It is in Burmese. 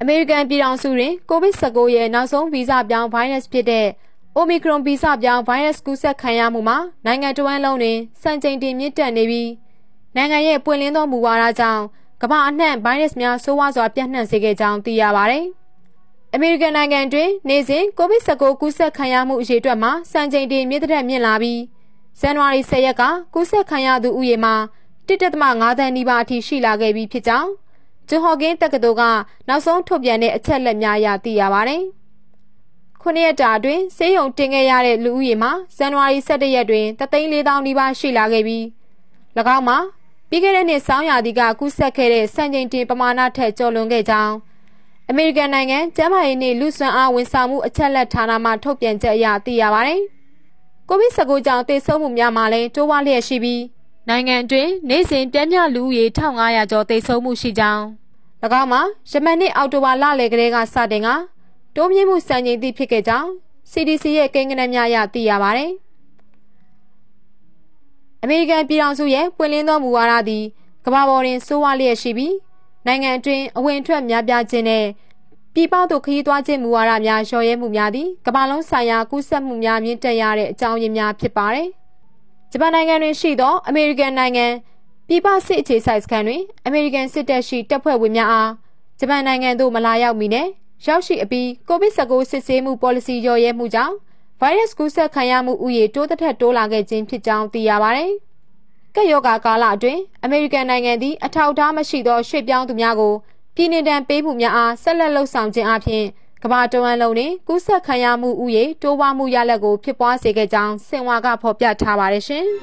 အမေရိကန်ပြည်ထောင်စုတွင် COVID-19 ရဲ့နောက်ဆုံးဗီဇပြောင်းဗိုင်းရပ်စ်ဖြစ်တဲ့ Omicron ဗီဇပြောင်းဗိုင်းရပ်စ်ကူးစက်ခံရမှုမှာနိုင်ငံတော်ဝန်လုံးတွင်စံချိန်တင်မြင့်တက်နေပြီးနိုင်ငံရဲ့ပွင့်လင်းသောမူဝါဒကြောင့်ကမ္ဘာအနှံ့ဗိုင်းရပ်စ်များဆိုးဝါးစွာပြန့်နှံ့စေခဲ့ကြောင်းသိရပါတယ်။အမေရိကန်နိုင်ငံတွင်နေ့စဉ်ကိုဗစ် -19 ကူးစက်ခံရမှုအရေအတွက်မှာစံချိန်တင် မြင့်တက်မြင့်လာပြီးဇန်နဝါရီ10ရက်ကကူးစက်ခံရသူဦးရေမှာ1.5သန်းနီးပါးအထိရှိလာခဲ့ပြီးဖြစ်ကြောင်းဂျွန်ဟော့ကင်းတက္ကသိုလ်ကနောက်ဆုံးထုတ်ပြန်တဲ့အချက်လက်များအရသိရပါတယ်။ခုနှစ်ရက်တာအတွင်းဆေးရုံတင်ခဲ့ရတဲ့လူဦးရေမှာဇန်နဝါရီ17ရက်တွင်34000နီးပါးရှိလာခဲ့ပြီး၎င်းမှာပြီးခဲ့တဲ့နှစ်ဆောင်းရာသီကကူးစက်ခဲ့တဲ့စံချိန်တင်ပမာဏထက်ကျော်လွန်ခဲ့ကြောင်းအမေရိကန်နိုင်ငံကျန်းမာရေးနှင့်လူ့စွမ်းအားဝန်ဆောင်မှုအချက်လက်ဌာနမှထုတ်ပြန်ချက်အရသိရပါတယ်။ကိုဗစ် -19 ကြောင့်သေဆုံးမှုများမှာလည်းတိုးဝလျက်ရှိပြီးနိုင်ငံအတွင်းနေ့စဉ်ပြင်းပြလူဦးရေ1500ကျော်တိတ်ဆုံးမှုရှိကြောင်း၎င်းမှာယမန်နှစ်အောက်တိုဘာလလယ်ကလေးကစတင်ကတိုးမြင့်မှုစံချိန်သည့်ဖြစ်ခဲ့ကြောင်း CDC ရဲ့ကိန်းဂဏန်းများအရသိရပါတယ်။အမေရိကန်ပြည်ထောင်စုရဲ့ပွင့်လင်းသောမူဝါဒသည်ကမ္ဘာပေါ်တွင်ဆိုးဝါးလျက်ရှိပြီးနိုင်ငံအတွင်းအဝင်ထွက်များပြားခြင်းနဲ့ပြည်ပသို့ခရီးသွားခြင်းမူဝါဒများလျှော်ရဲမှုများသည့်ကမ္ဘာလုံးဆိုင်ရာကူးစက်မှုများမြင့်တက်ရတဲ့အကြောင်းရင်းများဖြစ်ပါတယ်။ဂျပန်နိုင်ငံတွင်ရှိသောအမေရိကန်နိုင်ငံပြည်ပစစ်အခြေစိုက်စခန်းတွင်အမေရိကန်စစ်တပ်ရှိတပ်ဖွဲ့ဝင်များအားဂျပန်နိုင်ငံသို့မလာရောက်မီနဲ့ရောက်ရှိအပြီးကိုဗစ် -19 စစ်ဆေးမှု policy ရော်ရဲမှုကြောင့် virus ကူးစက်ခံရမှုဥယေတိုးတက်ထက်တိုးလာခဲ့ခြင်းဖြစ်ကြောင်းသိရပါတယ်။ကက်ယောဂါကာလအတွင်းအမေရိကန်နိုင်ငံသည်အထောက်အထားမရှိသောရွှေ့ပြောင်းသူများကိုပြည်내တံပေးမှုများအားဆက်လက်လှုပ်ဆောင်ခြင်းအပြင်ကမ္ဘာတဝန်းလုံးတွင်ကူးစက်ခံရမှုဥယေတိုးပွားမှုရလဒ်ကိုဖြစ်ပွားစေခဲ့ကြောင်းစင်ဝါကဖော်ပြထားပါတယ်ရှင်။